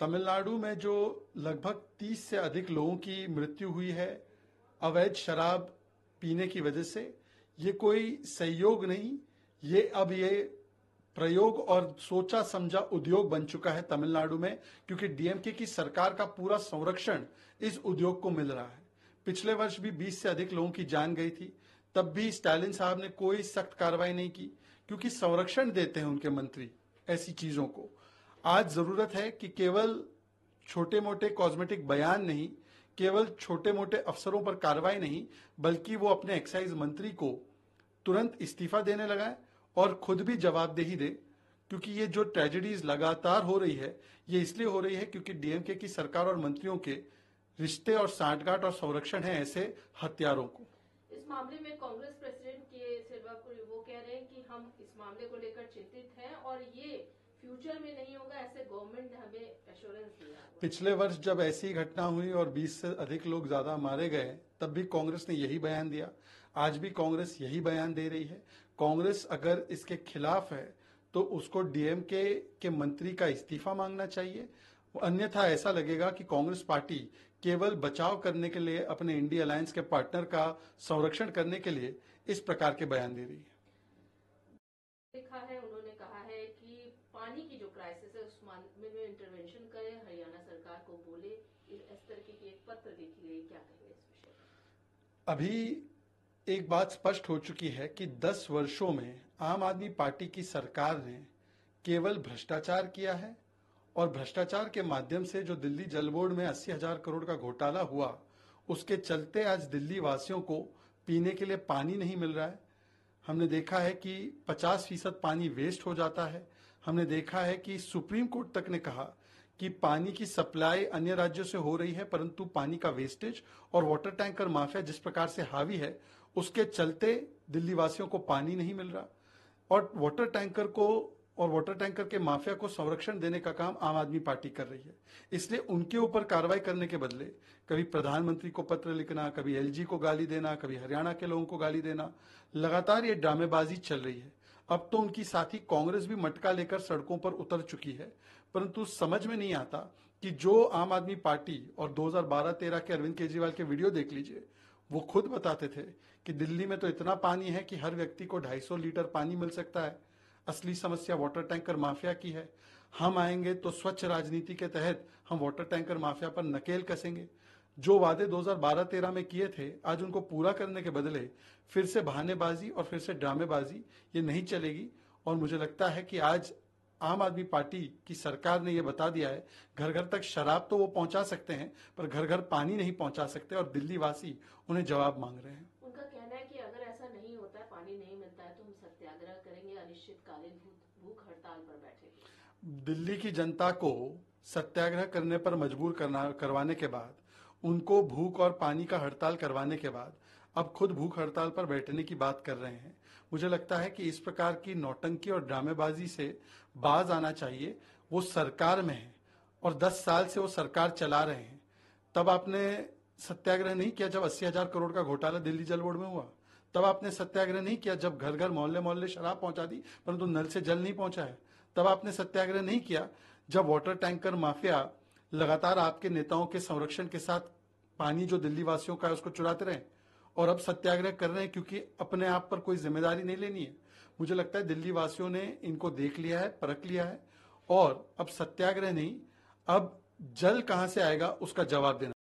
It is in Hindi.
तमिलनाडु में जो लगभग 30 से अधिक लोगों की मृत्यु हुई है अवैध शराब पीने की वजह से ये कोई सहयोग नहीं ये अब ये प्रयोग और सोचा समझा उद्योग बन चुका है तमिलनाडु में क्योंकि डीएमके की सरकार का पूरा संरक्षण इस उद्योग को मिल रहा है पिछले वर्ष भी 20 से अधिक लोगों की जान गई थी तब भी स्टालिन साहब ने कोई सख्त कार्रवाई नहीं की क्योंकि संरक्षण देते हैं उनके मंत्री ऐसी चीजों को आज जरूरत है कि केवल छोटे मोटे कॉस्मेटिक बयान नहीं केवल छोटे मोटे अफसरों पर कार्रवाई नहीं बल्कि वो अपने एक्साइज मंत्री को तुरंत इस्तीफा देने लगाए और खुद भी जवाबदेही दे क्योंकि ये जो ट्रेजिडीज लगातार हो रही है ये इसलिए हो रही है क्योंकि डीएमके की सरकार और मंत्रियों के रिश्ते और सांठगांठ और संरक्षण है ऐसे हथियारों को इस मामले में कांग्रेस प्रेसिडेंट के सिल्वा वो कह रहे हैं कि हम इस मामले को लेकर चिंतित हैं और ये फ्यूचर में नहीं होगा ऐसे गवर्नमेंट ने हमें एश्योरेंस दिया पिछले वर्ष जब ऐसी घटना हुई और 20 से अधिक लोग ज्यादा मारे गए तब भी कांग्रेस ने यही बयान दिया आज भी कांग्रेस यही बयान दे रही है कांग्रेस अगर इसके खिलाफ है तो उसको डीएमके के मंत्री का इस्तीफा मांगना चाहिए अन्यथा ऐसा लगेगा कि कांग्रेस पार्टी केवल बचाव करने के लिए अपने इंडिया अलायंस के पार्टनर का संरक्षण करने के लिए इस प्रकार के बयान दे रही है लिखा है उन्होंने कहा है पानी की जो क्राइसिस है उस मामले में इंटरवेंशन करें हरियाणा सरकार को बोले इस तरीके की एक पत्र लिखिए क्या कहेंगे इस विषय अभी एक बात स्पष्ट हो चुकी है कि 10 वर्षों में आम आदमी पार्टी की सरकार ने केवल भ्रष्टाचार किया है और भ्रष्टाचार के माध्यम से जो दिल्ली जल बोर्ड में अस्सी हजार करोड़ का घोटाला हुआ उसके चलते आज दिल्ली वासियों को पीने के लिए पानी नहीं मिल रहा है हमने देखा है कि 50 फीसद पानी वेस्ट हो जाता है हमने देखा है कि सुप्रीम कोर्ट तक ने कहा कि पानी की सप्लाई अन्य राज्यों से हो रही है परंतु पानी का वेस्टेज और वाटर टैंकर माफिया जिस प्रकार से हावी है उसके चलते दिल्ली वासियों को पानी नहीं मिल रहा और वाटर टैंकर को और वाटर टैंकर के माफिया को संरक्षण देने का काम आम आदमी पार्टी कर रही है इसलिए उनके ऊपर कार्रवाई करने के बदले कभी प्रधानमंत्री को पत्र लिखना कभी एलजी को गाली देना कभी हरियाणा के लोगों को गाली देना लगातार ये ड्रामेबाजी चल रही है अब तो उनकी साथी कांग्रेस भी मटका लेकर सड़कों पर उतर चुकी है परंतु समझ में नहीं आता कि जो आम आदमी पार्टी और 2012-13 के अरविंद केजरीवाल के वीडियो देख लीजिए वो खुद बताते थे कि दिल्ली में तो इतना पानी है कि हर व्यक्ति को 250 लीटर पानी मिल सकता है असली समस्या वाटर टैंकर माफिया की है हम आएंगे तो स्वच्छ राजनीति के तहत हम वाटर टैंकर माफिया पर नकेल कसेंगे जो वादे 2012-13 में किए थे आज उनको पूरा करने के बदले फिर से बहानेबाजी और फिर से ड्रामेबाजी ये नहीं चलेगी और मुझे लगता है कि आज आम आदमी पार्टी की सरकार ने यह बता दिया है घर घर तक शराब तो वो पहुंचा सकते हैं पर घर घर पानी नहीं पहुंचा सकते और दिल्ली वासी उन्हें जवाब मांग रहे हैं उनका कहना है कि अगर ऐसा नहीं होता है पानी नहीं मिलता है तो हम सत्याग्रह करेंगे अनिश्चितकालीन भूख हड़ताल पर बैठेंगे दिल्ली की जनता को सत्याग्रह करने पर मजबूर करना करवाने के बाद उनको भूख और पानी का हड़ताल करवाने के बाद अब खुद भूख हड़ताल पर बैठने की बात कर रहे हैं मुझे लगता है कि इस प्रकार की नौटंकी और ड्रामेबाजी से बाज आना चाहिए वो सरकार में है और 10 साल से वो सरकार चला रहे हैं तब आपने सत्याग्रह नहीं किया जब अस्सी हजार करोड़ का घोटाला दिल्ली जल बोर्ड में हुआ तब आपने सत्याग्रह नहीं किया जब घर घर मोहल्ले मोहल्ले शराब पहुंचा दी परंतु नल से जल नहीं पहुंचा है तब आपने सत्याग्रह नहीं किया जब वाटर टैंकर माफिया लगातार आपके नेताओं के संरक्षण के साथ पानी जो दिल्ली वासियों का है उसको चुराते रहे और अब सत्याग्रह कर रहे हैं क्योंकि अपने आप पर कोई जिम्मेदारी नहीं लेनी है मुझे लगता है दिल्ली वासियों ने इनको देख लिया है परख लिया है और अब सत्याग्रह नहीं अब जल कहां से आएगा उसका जवाब देना